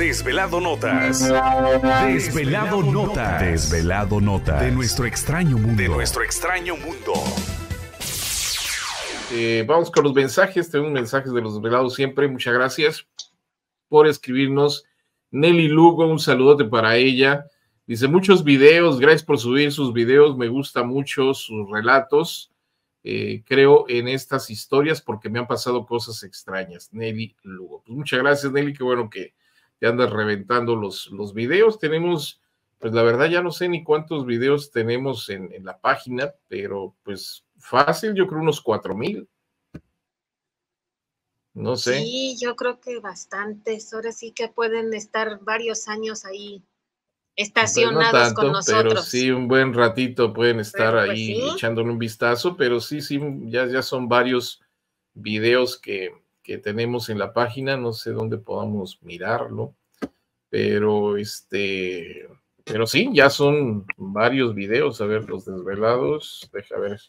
Desvelado Notas. Desvelado, nota, Notas. Desvelado Notas. De nuestro extraño mundo. De nuestro extraño mundo. Eh, vamos con los mensajes. Tenemos mensajes de los desvelados siempre. Muchas gracias por escribirnos. Nelly Lugo, un saludote para ella. Dice muchos videos, gracias por subir sus videos, me gusta mucho sus relatos. Eh, creo en estas historias porque me han pasado cosas extrañas. Nelly Lugo. Pues muchas gracias, Nelly, qué bueno que ya andas reventando los, los videos. Tenemos, pues la verdad ya no sé ni cuántos videos tenemos en, en la página, pero pues fácil, yo creo unos cuatro mil. No sé. Sí, yo creo que bastantes. Ahora sí que pueden estar varios años ahí estacionados pues, con nosotros. Pero sí, un buen ratito pueden estar pues, ahí echándole un vistazo, pero sí, sí, ya, ya son varios videos que, tenemos en la página, no sé dónde podamos mirarlo, pero este, pero sí, ya son varios videos, a ver, los desvelados, deja ver.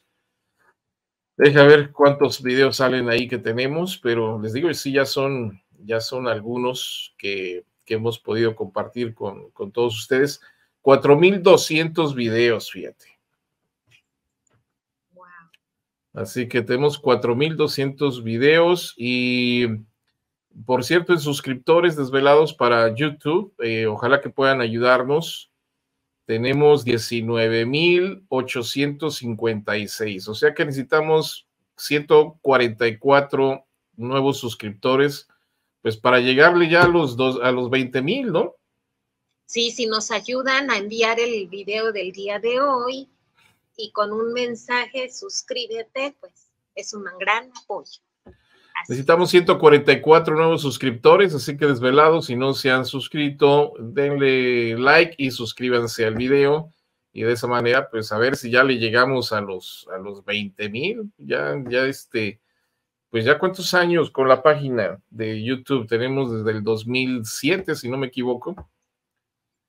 Deja ver cuántos videos salen ahí que tenemos, pero les digo, sí, ya son, ya son algunos que, que hemos podido compartir con, con todos ustedes. 4.200 videos, fíjate. Así que tenemos 4200 videos y por cierto, en suscriptores desvelados para YouTube, eh, ojalá que puedan ayudarnos. Tenemos 19,856, o sea que necesitamos 144 nuevos suscriptores, pues para llegarle ya a los, dos, a los 20,000, ¿no? Sí, si nos ayudan a enviar el video del día de hoy, y con un mensaje, suscríbete, pues es un gran apoyo. Necesitamos 144 nuevos suscriptores, así que desvelados, si no se han suscrito, denle like y suscríbanse al video. Y de esa manera, pues a ver si ya le llegamos a los, a los 20 mil. Ya, ya este, pues ya cuántos años con la página de YouTube tenemos desde el 2007, si no me equivoco,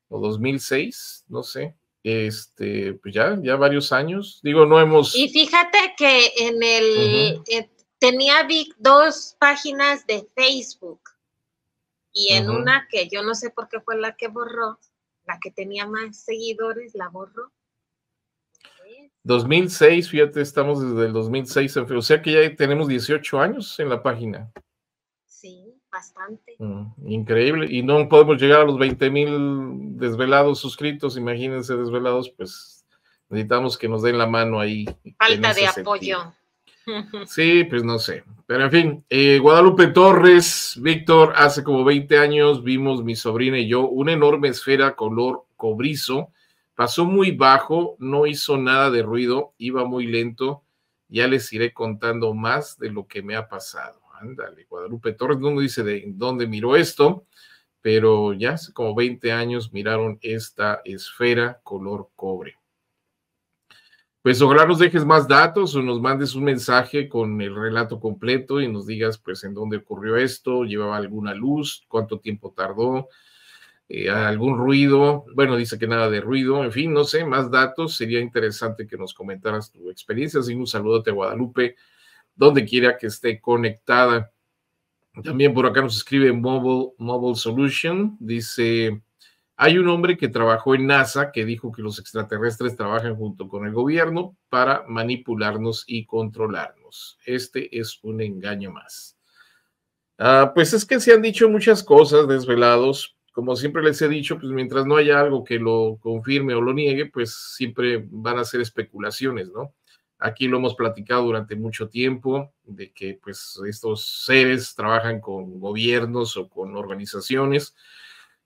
o 2006, no sé este, pues ya, ya varios años. Digo, no hemos. Y fíjate que en el eh, tenía dos páginas de Facebook. Y en una que yo no sé por qué fue la que borró, la que tenía más seguidores, la borró. 2006, fíjate, estamos desde el 2006 en O sea que ya tenemos 18 años en la página bastante. Mm, increíble. Y no podemos llegar a los 20 mil desvelados suscritos. Imagínense desvelados, pues necesitamos que nos den la mano ahí. Falta de apoyo. Sí, pues no sé. Pero en fin, eh, Guadalupe Torres, Víctor, hace como 20 años vimos mi sobrina y yo una enorme esfera color cobrizo. Pasó muy bajo, no hizo nada de ruido, iba muy lento. Ya les iré contando más de lo que me ha pasado. Ándale, Guadalupe Torres, no dice de dónde miró esto, pero ya hace como 20 años miraron esta esfera color cobre. Pues ojalá nos dejes más datos o nos mandes un mensaje con el relato completo y nos digas pues en dónde ocurrió esto, llevaba alguna luz, cuánto tiempo tardó, eh, algún ruido, bueno, dice que nada de ruido, en fin, no sé, más datos, sería interesante que nos comentaras tu experiencia. Así un saludo a Guadalupe donde quiera que esté conectada. También por acá nos escribe Mobile, Mobile Solution, dice, hay un hombre que trabajó en NASA que dijo que los extraterrestres trabajan junto con el gobierno para manipularnos y controlarnos. Este es un engaño más. Ah, pues es que se han dicho muchas cosas desvelados. Como siempre les he dicho, pues mientras no haya algo que lo confirme o lo niegue, pues siempre van a ser especulaciones, ¿no? Aquí lo hemos platicado durante mucho tiempo, de que pues estos seres trabajan con gobiernos o con organizaciones.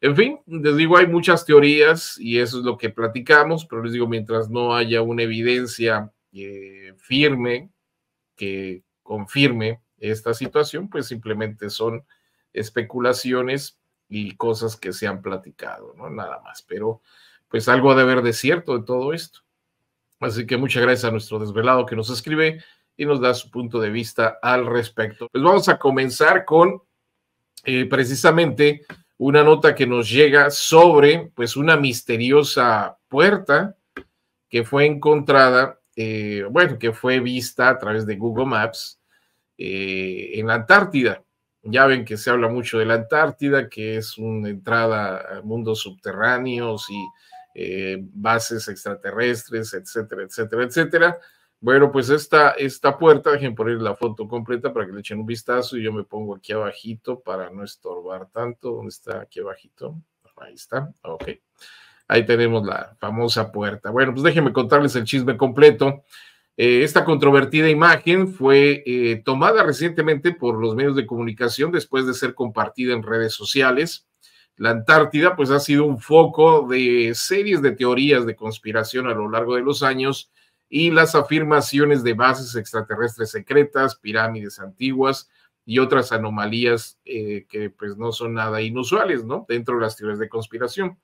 En fin, les digo, hay muchas teorías y eso es lo que platicamos, pero les digo, mientras no haya una evidencia eh, firme que confirme esta situación, pues simplemente son especulaciones y cosas que se han platicado, ¿no? Nada más, pero pues algo ha de haber de cierto de todo esto. Así que muchas gracias a nuestro desvelado que nos escribe y nos da su punto de vista al respecto. Pues vamos a comenzar con eh, precisamente una nota que nos llega sobre pues una misteriosa puerta que fue encontrada, eh, bueno, que fue vista a través de Google Maps eh, en la Antártida. Ya ven que se habla mucho de la Antártida, que es una entrada a mundos subterráneos y eh, bases extraterrestres, etcétera, etcétera, etcétera. Bueno, pues esta, esta puerta, dejen poner la foto completa para que le echen un vistazo y yo me pongo aquí abajito para no estorbar tanto. ¿Dónde está? Aquí abajito. Ahí está. Ok. Ahí tenemos la famosa puerta. Bueno, pues déjenme contarles el chisme completo. Eh, esta controvertida imagen fue eh, tomada recientemente por los medios de comunicación después de ser compartida en redes sociales. La Antártida pues ha sido un foco de series de teorías de conspiración a lo largo de los años y las afirmaciones de bases extraterrestres secretas, pirámides antiguas y otras anomalías eh, que pues no son nada inusuales, ¿no? Dentro de las teorías de conspiración.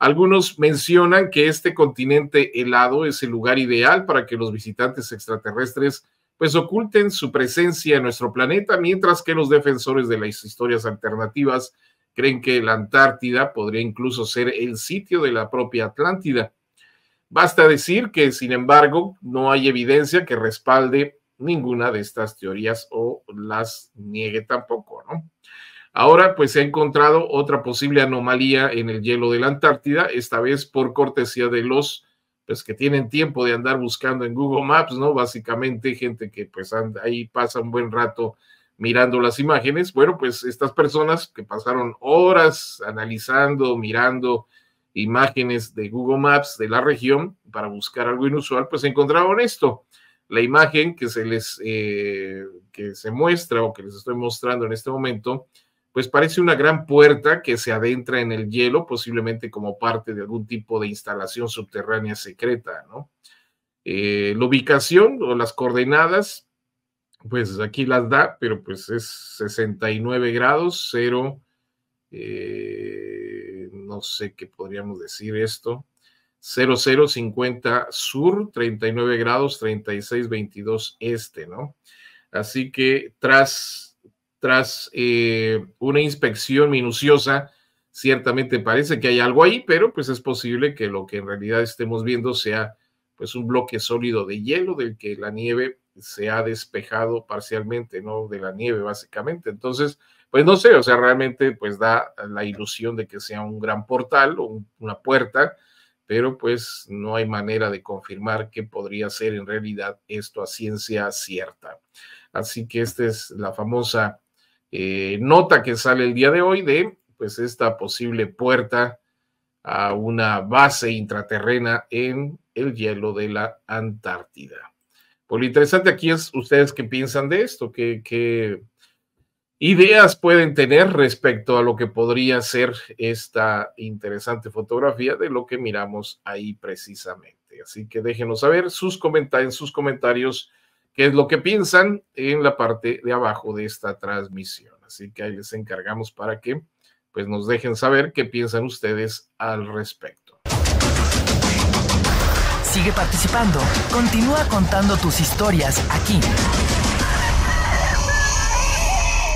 Algunos mencionan que este continente helado es el lugar ideal para que los visitantes extraterrestres pues oculten su presencia en nuestro planeta, mientras que los defensores de las historias alternativas Creen que la Antártida podría incluso ser el sitio de la propia Atlántida. Basta decir que, sin embargo, no hay evidencia que respalde ninguna de estas teorías o las niegue tampoco, ¿no? Ahora, pues se ha encontrado otra posible anomalía en el hielo de la Antártida, esta vez por cortesía de los pues que tienen tiempo de andar buscando en Google Maps, ¿no? Básicamente gente que pues ahí pasa un buen rato mirando las imágenes, bueno, pues estas personas que pasaron horas analizando, mirando imágenes de Google Maps de la región para buscar algo inusual, pues encontraron esto. La imagen que se les eh, que se muestra o que les estoy mostrando en este momento, pues parece una gran puerta que se adentra en el hielo, posiblemente como parte de algún tipo de instalación subterránea secreta, ¿no? Eh, la ubicación o las coordenadas pues aquí las da, pero pues es 69 grados, cero, eh, no sé qué podríamos decir esto, 0050 sur, 39 grados, 3622 este, ¿no? Así que tras, tras eh, una inspección minuciosa, ciertamente parece que hay algo ahí, pero pues es posible que lo que en realidad estemos viendo sea pues un bloque sólido de hielo del que la nieve se ha despejado parcialmente, ¿no? De la nieve, básicamente. Entonces, pues no sé, o sea, realmente pues da la ilusión de que sea un gran portal o una puerta, pero pues no hay manera de confirmar que podría ser en realidad esto a ciencia cierta. Así que esta es la famosa eh, nota que sale el día de hoy de pues esta posible puerta a una base intraterrena en el hielo de la Antártida. Por pues, lo interesante aquí es ustedes qué piensan de esto, qué, qué ideas pueden tener respecto a lo que podría ser esta interesante fotografía de lo que miramos ahí precisamente. Así que déjenos saber sus en sus comentarios qué es lo que piensan en la parte de abajo de esta transmisión. Así que ahí les encargamos para que pues nos dejen saber qué piensan ustedes al respecto. Sigue participando. Continúa contando tus historias aquí.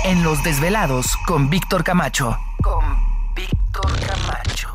En Los Desvelados con Víctor Camacho. Con Víctor Camacho.